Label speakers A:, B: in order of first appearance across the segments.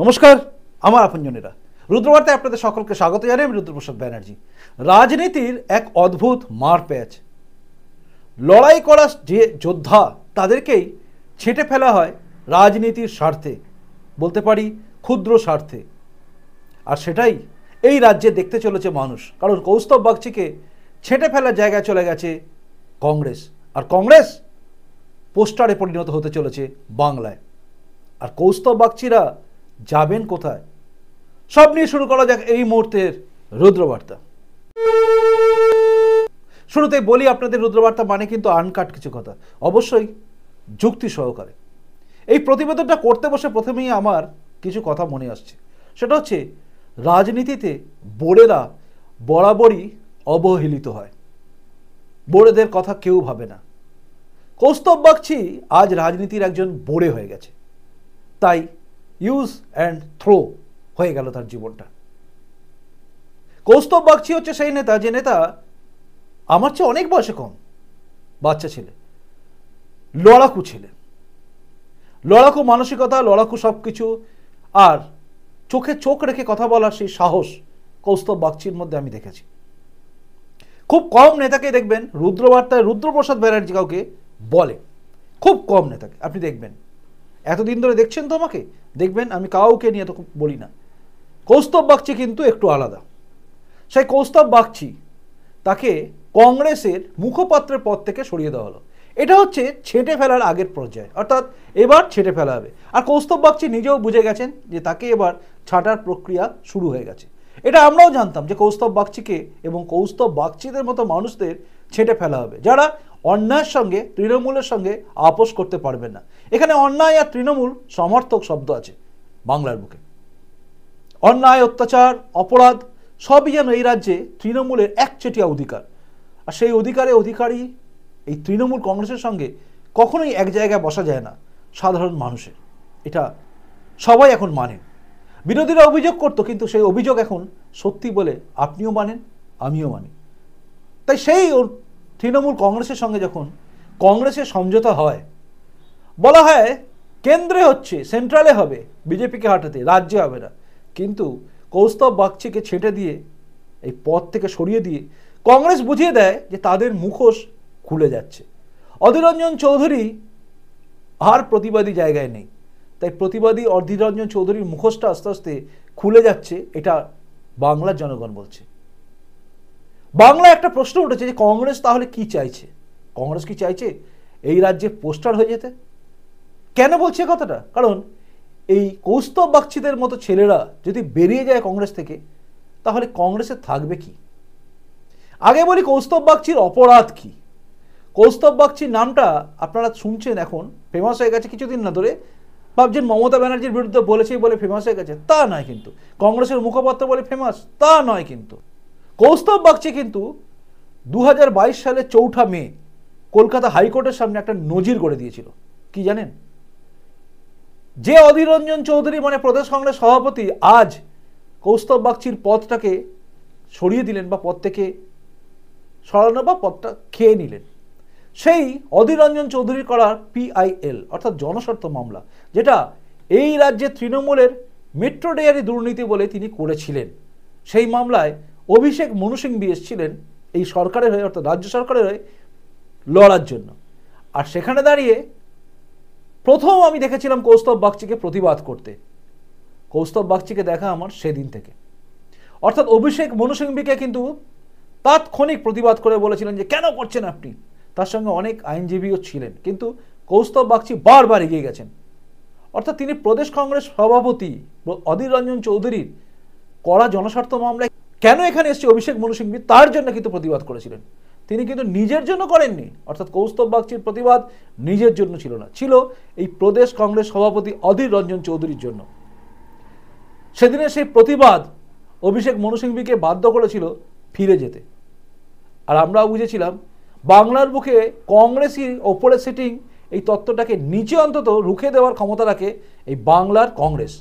A: নমস্কার আমার আপনজনেরা রুদ্রবার্তে আপনাদের সকলকে স্বাগত জানাই আমি রুদ্রপ্রসাদ ব্যানার্জি রাজনীতির এক অদ্ভুত মার প্যাচ লড়াই করা যে যোদ্ধা তাদেরকেই ছেঁটে ফেলা হয় রাজনীতির স্বার্থে বলতে পারি ক্ষুদ্র স্বার্থে আর সেটাই এই রাজ্যে দেখতে চলেছে মানুষ কারণ কৌস্তব বাগচিকে ছেঁটে ফেলার জায়গায় চলে গেছে কংগ্রেস আর কংগ্রেস পোস্টারে পরিণত হতে চলেছে বাংলায় আর কৌস্তব বাগচিরা যাবেন কোথায় সব নিয়ে শুরু করা যাক এই মুহূর্তের রুদ্রবার্তা শুরুতে বলি আপনাদের রুদ্রবার্তা মানে কিন্তু আনকাট কিছু কথা অবশ্যই যুক্তি সহকারে এই প্রতিবেদনটা করতে বসে প্রথমেই আমার কিছু কথা মনে আসছে সেটা হচ্ছে রাজনীতিতে বোড়েরা বরাবরই অবহেলিত হয় বোড়েদের কথা কেউ ভাবে না কৌস্তব বাগছি আজ রাজনীতির একজন বোড়ে হয়ে গেছে তাই ইউজ অ্যান্ড থ্রো হয়ে গেল তার জীবনটা কৌস্তব বাগচি হচ্ছে সেই নেতা যে নেতা আমার চেয়ে অনেক বয়সে কম বাচ্চা ছেলে লড়াকু ছেলে লড়াকু মানসিকতা লড়াকু সব কিছু আর চোখে চোখ রেখে কথা বলার সেই সাহস কৌস্তব বাগচির মধ্যে আমি দেখেছি খুব কম নেতাকে দেখবেন রুদ্রবার্তায় রুদ্রপ্রসাদ ব্যানার্জি কাউকে বলে খুব কম নেতাকে আপনি দেখবেন এতদিন ধরে দেখছেন তো আমাকে দেখবেন আমি কাউকে নিয়ে তো বলি না কৌস্তব বাগচি কিন্তু একটু আলাদা সেই কৌস্তব বাগচি তাকে কংগ্রেসের মুখপাত্রের পদ থেকে সরিয়ে দেওয়া হলো এটা হচ্ছে ছেটে ফেলার আগের পর্যায়ে অর্থাৎ এবার ছেটে ফেলা হবে আর কৌস্তব বাগচি নিজেও বুঝে গেছেন যে তাকে এবার ছাটার প্রক্রিয়া শুরু হয়ে গেছে এটা আমরাও জানতাম যে কৌস্তব বাগচিকে এবং কৌস্তব বাগচিদের মতো মানুষদের ছেঁটে ফেলা হবে যারা অন্যায়ের সঙ্গে তৃণমূলের সঙ্গে আপোষ করতে পারবেন না এখানে অন্যায় আর তৃণমূল সমর্থক শব্দ আছে বাংলার বুকে অন্যায় অত্যাচার অপরাধ সবই যেন এই রাজ্যে তৃণমূলের একচেটিয়া অধিকার আর সেই অধিকারে অধিকারী এই তৃণমূল কংগ্রেসের সঙ্গে কখনোই এক জায়গায় বসা যায় না সাধারণ মানুষের এটা সবাই এখন মানেন বিরোধীরা অভিযোগ করত কিন্তু সেই অভিযোগ এখন সত্যি বলে আপনিও মানেন আমিও মানি তাই সেই তৃণমূল কংগ্রেসের সঙ্গে যখন কংগ্রেসের সমঝোতা হয় বলা হয় কেন্দ্রে হচ্ছে সেন্ট্রালে হবে বিজেপিকে হাটাতে রাজ্যে হবে না কিন্তু কৌস্তব বাগচিকে ছেঁটে দিয়ে এই পথ থেকে সরিয়ে দিয়ে কংগ্রেস বুঝিয়ে দেয় যে তাদের মুখোশ খুলে যাচ্ছে অধীররঞ্জন চৌধুরী আর প্রতিবাদী জায়গায় নেই তাই প্রতিবাদী অধীররঞ্জন চৌধুরীর মুখোশটা আস্তে আস্তে খুলে যাচ্ছে এটা বাংলার জনগণ বলছে বাংলা একটা প্রশ্ন উঠেছে যে কংগ্রেস তাহলে কি চাইছে কংগ্রেস কি চাইছে এই রাজ্যে পোস্টার হয়ে যেতে কেন বলছে কথাটা কারণ এই কৌস্তব বাগচিদের মতো ছেলেরা যদি বেরিয়ে যায় কংগ্রেস থেকে তাহলে কংগ্রেসে থাকবে কি আগে বলি কৌস্তব বাগচির অপরাধ কি কৌস্তব বাগচির নামটা আপনারা শুনছেন এখন ফেমাস হয়ে গেছে কিছুদিন না ধরে ভাবছেন মমতা ব্যানার্জির বিরুদ্ধে বলেছে বলে ফেমাস হয়ে গেছে তা নয় কিন্তু কংগ্রেসের মুখপাত্র বলে ফেমাস তা নয় কিন্তু কৌস্তব বাগচি কিন্তু দু সালে চৌঠা মে কলকাতা হাইকোর্টের সামনে একটা নজির করে দিয়েছিল কি জানেন যে অধীর রঞ্জন চৌধুরী মানে প্রদেশ কংগ্রেস সভাপতি আজ কৌস্তব বাগচির পদটাকে সরিয়ে দিলেন বা পদ থেকে সরানো বা পদটা খেয়ে নিলেন সেই অধীর রঞ্জন চৌধুরীর করা পিআইএল অর্থাৎ জনস্বার্থ মামলা যেটা এই রাজ্যে তৃণমূলের মেট্রো ডেয়ারি দুর্নীতি বলে তিনি করেছিলেন সেই মামলায় অভিষেক মনুসিংবি এসেছিলেন এই সরকারের হয়ে অর্থাৎ রাজ্য সরকারের হয়ে লড়ার জন্য আর সেখানে দাঁড়িয়ে প্রথম আমি দেখেছিলাম কৌস্তব বাগচিকে প্রতিবাদ করতে কৌস্তব বাগচিকে দেখা আমার সেদিন থেকে অর্থাৎ অভিষেক মনুসিংবিকে কিন্তু তাৎক্ষণিক প্রতিবাদ করে বলেছিলেন যে কেন করছেন আপনি তার সঙ্গে অনেক আইনজীবীও ছিলেন কিন্তু কৌস্তব বাগচি বারবার এগিয়ে গেছেন অর্থাৎ তিনি প্রদেশ কংগ্রেস সভাপতি অধীর রঞ্জন চৌধুরীর করা জনস্বার্থ মামলায় কেন এখানে এসছে অভিষেক মনু সিংভি তার জন্য কিন্তু প্রতিবাদ করেছিলেন তিনি কিন্তু নিজের জন্য করেননি অর্থাৎ কৌস্তব বাগচির প্রতিবাদ নিজের জন্য ছিল না ছিল এই প্রদেশ কংগ্রেস সভাপতি অধীর রঞ্জন চৌধুরীর জন্য সেদিনের সেই প্রতিবাদ অভিষেক মনু সিংভিকে বাধ্য করেছিল ফিরে যেতে আর আমরাও বুঝেছিলাম বাংলার বুকে কংগ্রেসই ওপরে সিটিং এই তত্ত্বটাকে নিচে অন্তত রুখে দেওয়ার ক্ষমতা রাখে এই বাংলার কংগ্রেস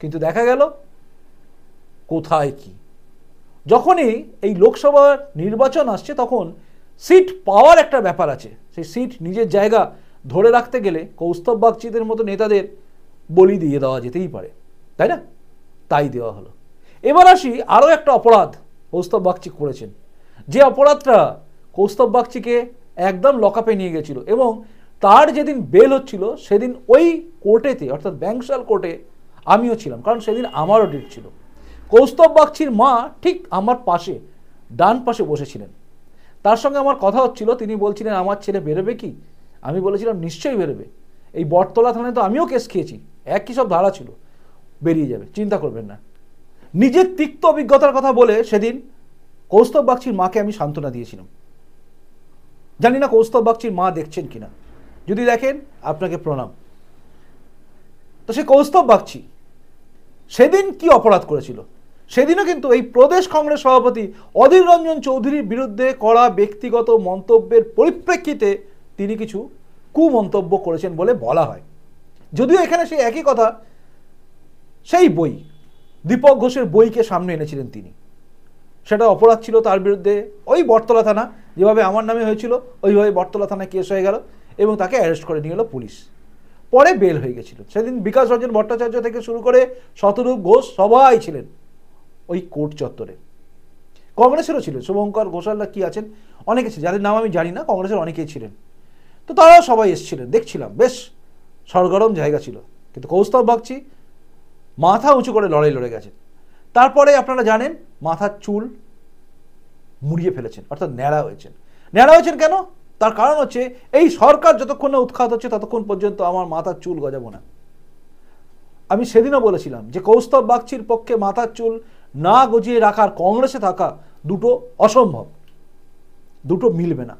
A: কিন্তু দেখা গেল কোথায় কী যখনই এই লোকসভা নির্বাচন আসছে তখন সিট পাওয়ার একটা ব্যাপার আছে সেই সিট নিজের জায়গা ধরে রাখতে গেলে কৌস্তব বাগচিদের মতো নেতাদের বলি দিয়ে দেওয়া যেতেই পারে তাই না তাই দেওয়া হলো এবার আসি আরও একটা অপরাধ কৌস্তব বাগচি করেছেন যে অপরাধটা কৌস্তব বাগচিকে একদম লকআপে নিয়ে গেছিল এবং তার যেদিন বেল হচ্ছিল সেদিন ওই কোর্টেতে অর্থাৎ ব্যাংশাল কোর্টে আমিও ছিলাম কারণ সেদিন আমারও ডেট ছিল কৌস্তব বাগচির মা ঠিক আমার পাশে ডান পাশে বসেছিলেন তার সঙ্গে আমার কথা হচ্ছিল তিনি বলছিলেন আমার ছেলে বেরোবে কি আমি বলেছিলাম নিশ্চয়ই বেরোবে এই বটতলা থানায় তো আমিও কেস খেয়েছি একই সব ধারা ছিল বেরিয়ে যাবে চিন্তা করবেন না নিজের তিক্ত অভিজ্ঞতার কথা বলে সেদিন কৌস্তব বাগচির মাকে আমি সান্ত্বনা দিয়েছিলাম জানি না কৌস্তব বাগচির মা দেখছেন কিনা যদি দেখেন আপনাকে প্রণাম তো সে কৌস্তব বাগচি সেদিন কি অপরাধ করেছিল সেদিনও কিন্তু এই প্রদেশ কংগ্রেস সভাপতি অধীর রঞ্জন চৌধুরীর বিরুদ্ধে করা ব্যক্তিগত মন্তব্যের পরিপ্রেক্ষিতে তিনি কিছু কুমন্তব্য করেছেন বলে বলা হয় যদিও এখানে সেই একই কথা সেই বই দীপক ঘোষের বইকে সামনে এনেছিলেন তিনি সেটা অপরাধ ছিল তার বিরুদ্ধে ওই বটতলা থানা যেভাবে আমার নামে হয়েছিল ওইভাবে বটতলা থানায় কেস হয়ে গেল এবং তাকে অ্যারেস্ট করে নিয়ে গেল পুলিশ পরে বেল হয়ে গেছিল সেদিন বিকাশ রঞ্জন ভট্টাচার্য থেকে শুরু করে শতরূপ ঘোষ সবাই ছিলেন ওই কোর্ট চত্বরে কংগ্রেসেরও ছিল শুভঙ্কর ঘোষালরা কি আছেন অনেকে ছিল যাদের নাম আমি জানি না কংগ্রেসের অনেকেই ছিলেন তো তারাও সবাই এসেছিলেন দেখছিলাম বেশ সরগরম জায়গা ছিল কিন্তু কৌস্তব বাগচি মাথা উঁচু করে লড়াই লড়ে গেছেন তারপরে আপনারা জানেন মাথার চুল মুড়িয়ে ফেলেছেন অর্থাৎ ন্যাড়া হয়েছেন ন্যাড়া হয়েছেন কেন তার কারণ হচ্ছে এই সরকার যতক্ষণ না উৎখাত হচ্ছে ততক্ষণ পর্যন্ত আমার মাথার চুল গজাবো না আমি সেদিনও বলেছিলাম যে কৌস্তব বাগচির পক্ষে মাথার চুল না গজিয়ে রাখার কংগ্রেসে থাকা দুটো অসম্ভব দুটো মিলবে না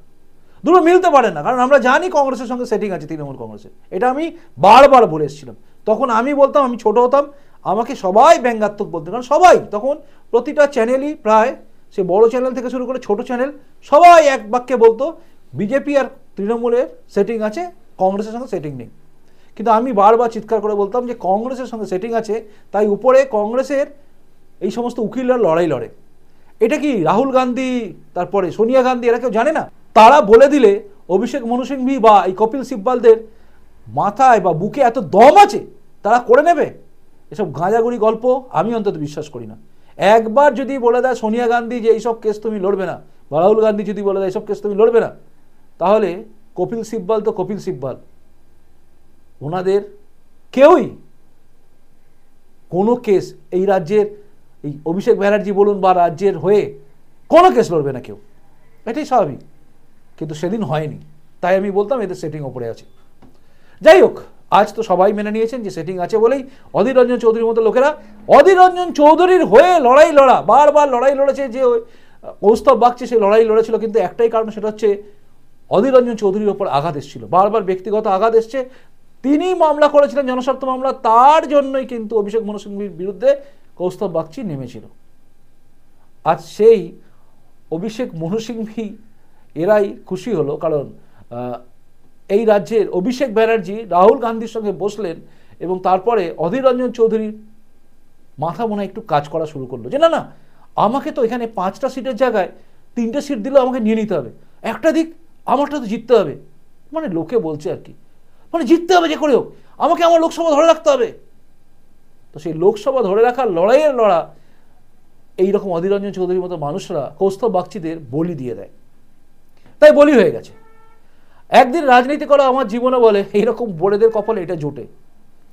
A: দুটো মিলতে পারে না কারণ আমরা জানি কংগ্রেসের সঙ্গে সেটিং আছে তৃণমূল কংগ্রেসের এটা আমি বারবার বলে এসেছিলাম তখন আমি বলতাম আমি ছোট হতাম আমাকে সবাই ব্যঙ্গাত্মক বলতেন কারণ সবাই তখন প্রতিটা চ্যানেলই প্রায় সে বড় চ্যানেল থেকে শুরু করে ছোট চ্যানেল সবাই এক বাক্যে বলতো বিজেপি আর তৃণমূলের সেটিং আছে কংগ্রেসের সঙ্গে সেটিং নেই কিন্তু আমি বারবার চিৎকার করে বলতাম যে কংগ্রেসের সঙ্গে সেটিং আছে তাই উপরে কংগ্রেসের এই সমস্ত উকিলরা লড়াই লড়ে এটা কি রাহুল গান্ধী তারপরে সোনিয়া গান্ধী এরা কেউ জানে না তারা বলে দিলে অভিষেক মনু সিংভি বা এই কপিল সিব্বালদের মাথায় বা বুকে এত দম আছে তারা করে নেবে এসব গাঁজাগুড়ি গল্প আমি অন্তত বিশ্বাস করি না একবার যদি বলে দেয় সোনিয়া গান্ধী যে এইসব কেস তুমি লড়বে না বা রাহুল গান্ধী যদি বলে দেয় এইসব কেস তুমি লড়বে না তাহলে কপিল সিব্বাল তো কপিল সিব্বাল ওনাদের কেউই কোনো কেস এই রাজ্যের এই অভিষেক ব্যানার্জি বলুন বা রাজ্যের হয়ে কোনো কেস লড়বে না কেউ এটাই স্বাভাবিক কিন্তু সেদিন হয়নি তাই আমি বলতাম এদের সেটিং ওপরে আছে যাই হোক আজ তো সবাই মেনে নিয়েছেন যে সেটিং আছে বলেই অধীর রঞ্জন চৌধুরীর মতো লোকেরা অধীর রঞ্জন চৌধুরীর হয়ে লড়াই লড়া বারবার লড়াই লড়েছে যে কৌস্তব বাগছে সেই লড়াই লড়েছিল কিন্তু একটাই কারণ সেটা হচ্ছে অধীর রঞ্জন চৌধুরীর ওপর আঘাত এসেছিল বারবার ব্যক্তিগত আঘাত এসছে তিনি মামলা করেছিলেন জনস্বার্থ মামলা তার জন্যই কিন্তু অভিষেক মনসিংহীর বিরুদ্ধে কৌস্তব বাগচি নেমেছিল আজ সেই অভিষেক মনু এরাই খুশি হলো কারণ এই রাজ্যের অভিষেক ব্যানার্জি রাহুল গান্ধীর সঙ্গে বসলেন এবং তারপরে অধীর রঞ্জন চৌধুরীর মাথা মনে একটু কাজ করা শুরু করলো যে না না আমাকে তো এখানে পাঁচটা সিটের জায়গায় তিনটে সিট দিলেও আমাকে নিয়ে নিতে হবে একটা দিক আমারটা তো জিততে হবে মানে লোকে বলছে আর কি মানে জিততে হবে যে করে হোক আমাকে আমার লোকসভা ধরে রাখতে হবে তো সেই লোকসভা ধরে রাখার লড়াইয়ের লড়া এইরকম অধীরঞ্জন চৌধুরীর মতো মানুষরা কৌস্তব বাগচিদের বলি দিয়ে দেয় তাই বলি হয়ে গেছে একদিন রাজনীতি করা আমার জীবনে বলে এইরকম বোড়েদের কপালে এটা জোটে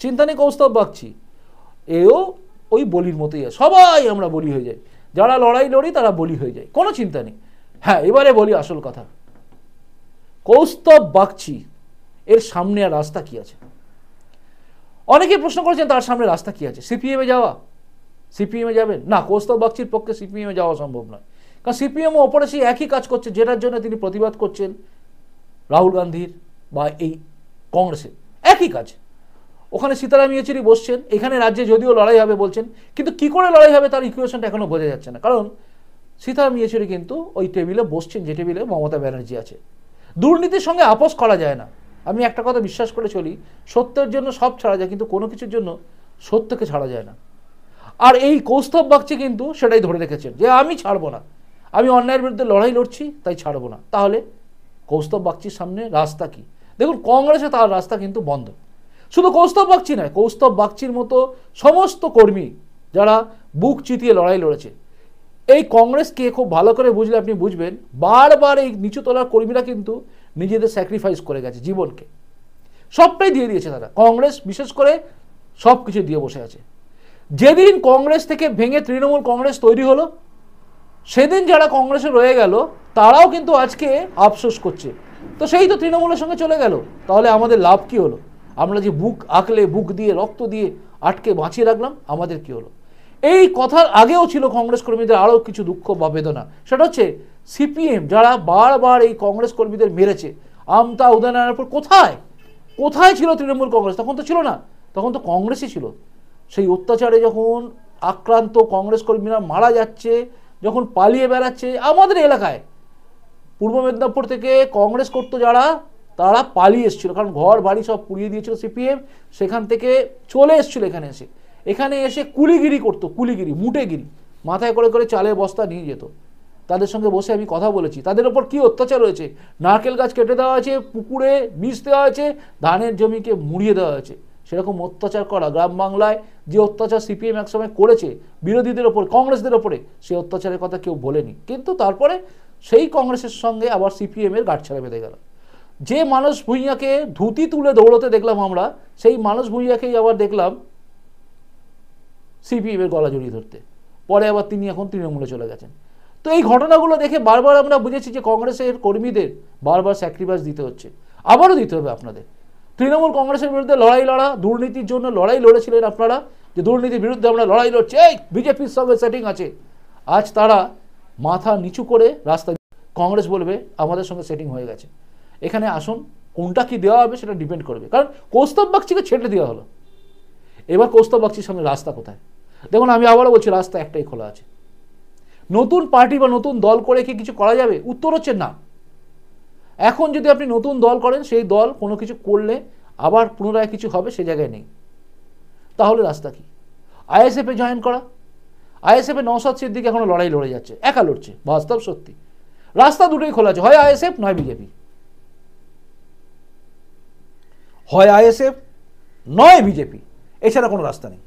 A: চিন্তা নেই কৌস্তব বাগচি এও ওই বলির মতোই সবাই আমরা বলি হয়ে যাই যারা লড়াই লড়ি তারা বলি হয়ে যায় কোনো চিন্তা নেই হ্যাঁ এবারে বলি আসল কথা কৌস্তব বাগচি এর সামনে আর রাস্তা কি আছে অনেকে প্রশ্ন করেছেন তার সামনে রাস্তা কী আছে সিপিএমে যাওয়া সিপিএমে যাবেন না কৌস্তব বাগচির পক্ষে সিপিএমে যাওয়া সম্ভব নয় কারণ সিপিএমও ওপরে সেই একই কাজ করছে যেটার জন্য তিনি প্রতিবাদ করছেন রাহুল গান্ধীর বা এই কংগ্রেসের একই কাজ ওখানে সীতারাম ইয়েচুরি বসছেন এখানে রাজ্যে যদিও লড়াই হবে বলছেন কিন্তু কি করে লড়াই হবে তার ইকুয়েশনটা এখনও বোঝা যাচ্ছে না কারণ সীতারাম ইয়েচুরি কিন্তু ওই টেবিলে বসছেন যে টেবিলে মমতা ব্যানার্জি আছে দুর্নীতির সঙ্গে আপোষ করা যায় না আমি একটা কথা বিশ্বাস করে চলি সত্যের জন্য সব ছাড়া যায় কিন্তু কোনো কিছুর জন্য সত্যকে ছাড়া যায় না আর এই কৌস্তব বাগচি কিন্তু সেটাই ধরে রেখেছেন যে আমি ছাড়বো না আমি অন্যায়ের বিরুদ্ধে লড়াই লড়ছি তাই ছাড়বো না তাহলে কৌস্তব বাগচির সামনে রাস্তা কি দেখুন কংগ্রেসে তার রাস্তা কিন্তু বন্ধ শুধু কৌস্তব বাগচি নয় কৌস্তব বাক্যির মতো সমস্ত কর্মী যারা বুক চিতিয়ে লড়াই লড়েছে এই কংগ্রেসকে খুব ভালো করে বুঝলে আপনি বুঝবেন বারবার এই নিচুতলার কর্মীরা কিন্তু নিজেদের স্যাক্রিফাইস করে গেছে জীবনকে সবটাই দিয়ে দিয়েছে তারা কংগ্রেস বিশেষ করে সব কিছু দিয়ে বসে আছে যেদিন কংগ্রেস থেকে ভেঙে তৃণমূল কংগ্রেস তৈরি হলো সেদিন যারা কংগ্রেসে রয়ে গেল তারাও কিন্তু আজকে আফসোস করছে তো সেই তো তৃণমূলের সঙ্গে চলে গেল তাহলে আমাদের লাভ কি হলো আমরা যে বুক আঁকলে বুক দিয়ে রক্ত দিয়ে আটকে বাঁচিয়ে রাখলাম আমাদের কি হলো এই কথার আগেও ছিল কংগ্রেস কর্মীদের আরও কিছু দুঃখ বা বেদনা সেটা হচ্ছে সিপিএম যারা বারবার এই কংগ্রেস কর্মীদের মেরেছে আমতা উদয়নারায়ণপুর কোথায় কোথায় ছিল তৃণমূল কংগ্রেস তখন তো ছিল না তখন তো কংগ্রেসই ছিল সেই অত্যাচারে যখন আক্রান্ত কংগ্রেস কর্মীরা মারা যাচ্ছে যখন পালিয়ে বেড়াচ্ছে আমাদের এলাকায় পূর্ব মেদিনীপুর থেকে কংগ্রেস করতো যারা তারা পালিয়ে এসেছিল কারণ ঘর বাড়ি সব পুড়িয়ে দিয়েছিল সিপিএম সেখান থেকে চলে এসেছিলো এখানে এসে এখানে এসে কুলিগিরি করতো কুলিগিরি মুটেগিরি মাথায় করে করে চালের বস্তা নিয়ে যেত তাদের সঙ্গে বসে আমি কথা বলেছি তাদের ওপর কি অত্যাচার রয়েছে নারকেল গাছ কেটে দেওয়া হয়েছে পুকুরে বিষ দেওয়া হয়েছে ধানের জমিকে মুড়িয়ে দেওয়া হয়েছে সেরকম অত্যাচার করা গ্রাম বাংলায় যে অত্যাচার সিপিএম একসময় করেছে বিরোধীদের ওপর কংগ্রেসদের ওপরে সেই অত্যাচারের কথা কেউ বলেনি কিন্তু তারপরে সেই কংগ্রেসের সঙ্গে আবার সিপিএমের ছাড়া বেঁধে গেল যে মানুষ ভূঁইয়াকে ধুতি তুলে দৌড়তে দেখলাম আমরা সেই মানুষ ভূঁইয়াকেই আবার দেখলাম সিপিএমের গলা জড়িয়ে ধরতে পরে আবার তিনি এখন তৃণমূলে চলে গেছেন তো এই ঘটনাগুলো দেখে বারবার আমরা বুঝেছি যে কংগ্রেসের কর্মীদের বারবার স্যাক্রিফাইস দিতে হচ্ছে আবারও দিতে হবে আপনাদের তৃণমূল কংগ্রেসের বিরুদ্ধে লড়াই লড়া দুর্নীতির জন্য লড়াই লড়েছিলেন আপনারা যে দুর্নীতির বিরুদ্ধে আমরা লড়াই লড়ছি এই বিজেপির সঙ্গে সেটিং আছে আজ তারা মাথা নিচু করে রাস্তা কংগ্রেস বলবে আমাদের সঙ্গে সেটিং হয়ে গেছে এখানে আসুন কোনটা কি দেওয়া হবে সেটা ডিপেন্ড করবে কারণ কৌস্তব বাগচিকে ছেড়ে দেওয়া হলো এবার কৌস্তব বাগচির সামনে রাস্তা কোথায় দেখুন আমি আবারও বলছি রাস্তা একটাই খোলা আছে নতুন পার্টি বা নতুন দল করে কি কিছু করা যাবে উত্তর হচ্ছে না এখন যদি আপনি নতুন দল করেন সেই দল কোনো কিছু করলে আবার পুনরায় কিছু হবে সে জায়গায় নেই তাহলে রাস্তা কি আইএসএফে জয়েন করা আইএসএফে নৌসাদ সিদ্দিক এখনও লড়াই লড়ে যাচ্ছে একা লড়ছে বাস্তব সত্যি রাস্তা দুটোই খোলা আছে হয় আইএসএফ নয় বিজেপি হয় আইএসএফ নয় বিজেপি এছাড়া কোনো রাস্তা নেই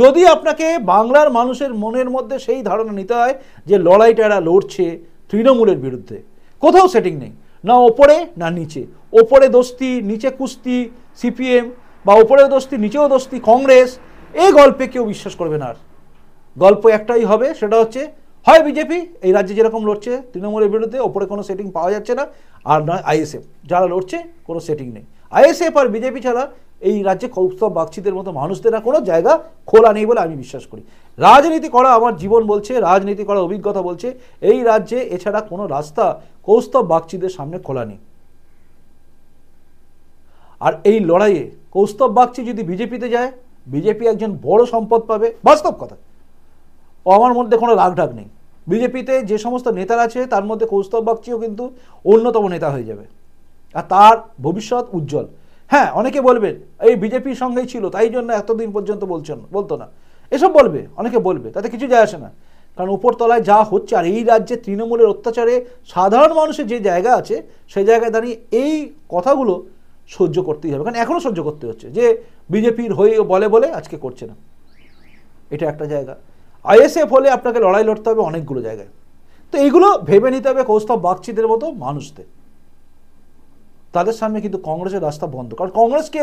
A: যদি আপনাকে বাংলার মানুষের মনের মধ্যে সেই ধারণা নিতে হয় যে লড়াইটা এরা লড়ছে তৃণমূলের বিরুদ্ধে কোথাও সেটিং নেই না ওপরে না নিচে ওপরে দোস্তি নিচে কুস্তি সিপিএম বা ওপরে দোস্তি নিচেও দোস্তি কংগ্রেস এই গল্পে কেউ বিশ্বাস করবে না আর গল্প একটাই হবে সেটা হচ্ছে হয় বিজেপি এই রাজ্যে যেরকম লড়ছে তৃণমূলের বিরুদ্ধে ওপরে কোনো সেটিং পাওয়া যাচ্ছে না আর নয় আইএসএফ যারা লড়ছে কোনো সেটিং নেই আইএসএফ আর বিজেপি ছাড়া এই রাজ্যে কৌস্তব বাগচিদের মতো মানুষদের কোনো জায়গা খোলা নেই বলে আমি বিশ্বাস করি রাজনীতি করা আমার জীবন বলছে রাজনীতি করার অভিজ্ঞতা বলছে এই রাজ্যে এছাড়া কোনো রাস্তা কৌস্তব বাগচিদের সামনে খোলা নেই আর এই লড়াইয়ে কৌস্তব বাগচি যদি বিজেপিতে যায় বিজেপি একজন বড় সম্পদ পাবে বাস্তব কথা ও আমার মধ্যে কোনো রাগঢাক নেই বিজেপিতে যে সমস্ত নেতারা আছে তার মধ্যে কৌস্তব বাগচিও কিন্তু অন্যতম নেতা হয়ে যাবে আর তার ভবিষ্যৎ উজ্জ্বল হ্যাঁ অনেকে বলবেন এই বিজেপির সঙ্গেই ছিল তাই জন্য এতদিন পর্যন্ত বলছেন বলতো না এসব বলবে অনেকে বলবে তাতে কিছু যায় আসে না কারণ উপরতলায় যা হচ্ছে আর এই রাজ্যে তৃণমূলের অত্যাচারে সাধারণ মানুষের যে জায়গা আছে সেই জায়গায় দাঁড়িয়ে এই কথাগুলো সহ্য করতেই হবে কারণ এখনও সহ্য করতে হচ্ছে যে বিজেপির হয়ে বলে বলে আজকে করছে না এটা একটা জায়গা আইএসএফ হলে আপনাকে লড়াই লড়তে হবে অনেকগুলো জায়গায় তো এইগুলো ভেবে নিতে হবে কৌস্তব বাগচিদের মতো মানুষদের তাদের সামনে কিন্তু কংগ্রেসের রাস্তা বন্ধ কারণ কংগ্রেসকে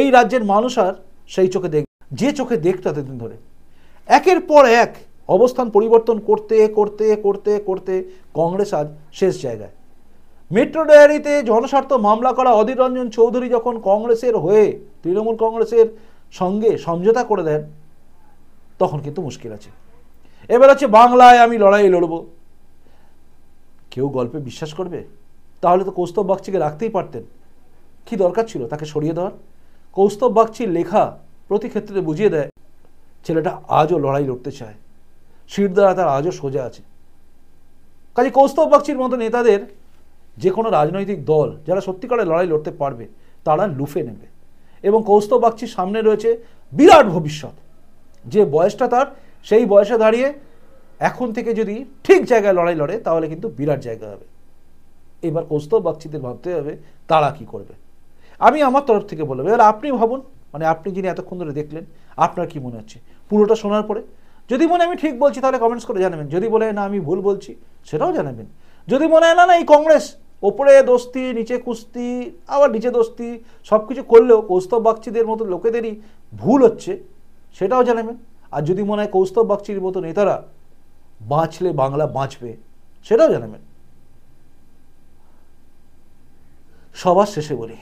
A: এই রাজ্যের মানুষ আর সেই চোখে দেখ যে চোখে দেখতো এতদিন ধরে একের পর এক অবস্থান পরিবর্তন করতে করতে করতে করতে কংগ্রেস আজ শেষ জায়গায় মেট্রো ডায়েরিতে জনস্বার্থ মামলা করা অধীর রঞ্জন চৌধুরী যখন কংগ্রেসের হয়ে তৃণমূল কংগ্রেসের সঙ্গে সমঝোতা করে দেন তখন কিন্তু মুশকিল আছে এবার হচ্ছে বাংলায় আমি লড়াই লড়ব কেউ গল্পে বিশ্বাস করবে তাহলে তো কৌস্তব বাগচিকে রাখতেই পারতেন কি দরকার ছিল তাকে সরিয়ে দেওয়ার কৌস্তব বাগচির লেখা প্রতি ক্ষেত্রে বুঝিয়ে দেয় ছেলেটা আজও লড়াই লড়তে চায় শির দ্বারা তার আজও সোজা আছে কাজে কৌস্তব বাগচির মতো নেতাদের যে কোনো রাজনৈতিক দল যারা সত্যিকারে লড়াই লড়তে পারবে তারা লুফে নেবে এবং কৌস্তব বাগচির সামনে রয়েছে বিরাট ভবিষ্যৎ যে বয়সটা তার সেই বয়সে দাঁড়িয়ে এখন থেকে যদি ঠিক জায়গায় লড়াই লড়ে তাহলে কিন্তু বিরাট জায়গা হবে এবার ওস্তবাগচিদের ভাবতে হবে তারা কি করবে আমি আমার তরফ থেকে বলবো এবার আপনি ভাবুন মানে আপনি যিনি এতক্ষণ ধরে দেখলেন আপনার কি মনে হচ্ছে পুরোটা শোনার পরে যদি মনে আমি ঠিক বলছি তাহলে কমেন্টস করে জানাবেন যদি বলে না আমি ভুল বলছি সেটাও জানাবেন যদি মনে হয় না না এই কংগ্রেস ওপরে দোস্তি নিচে কুস্তি আবার নিচে দোস্তি সব কিছু করলেও কৌস্তব বাগচিদের মতো লোকেদেরই ভুল হচ্ছে সেটাও জানাবেন আর যদি মনে হয় কৌস্তব বাগচির মতো নেতারা বাঁচলে বাংলা বাঁচবে সেটাও জানাবেন সবার শেষে বলি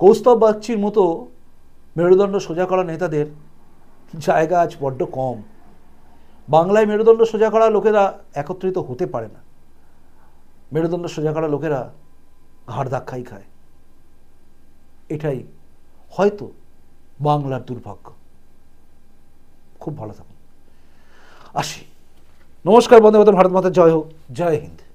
A: কৌস্তব বাগচির মতো মেরুদণ্ড সোজা করা নেতাদের জায়গা আজ বড্ড কম বাংলায় মেরুদণ্ড সোজা করা লোকেরা একত্রিত হতে পারে না মেরুদণ্ড সোজা করা লোকেরা ঘাড় ধাক্কাই খায় এটাই হয়তো বাংলার দুর্ভাগ্য খুব ভালো থাকুন আসি নমস্কার বন্ধু ভারত মাতা জয় হোক জয় হিন্দ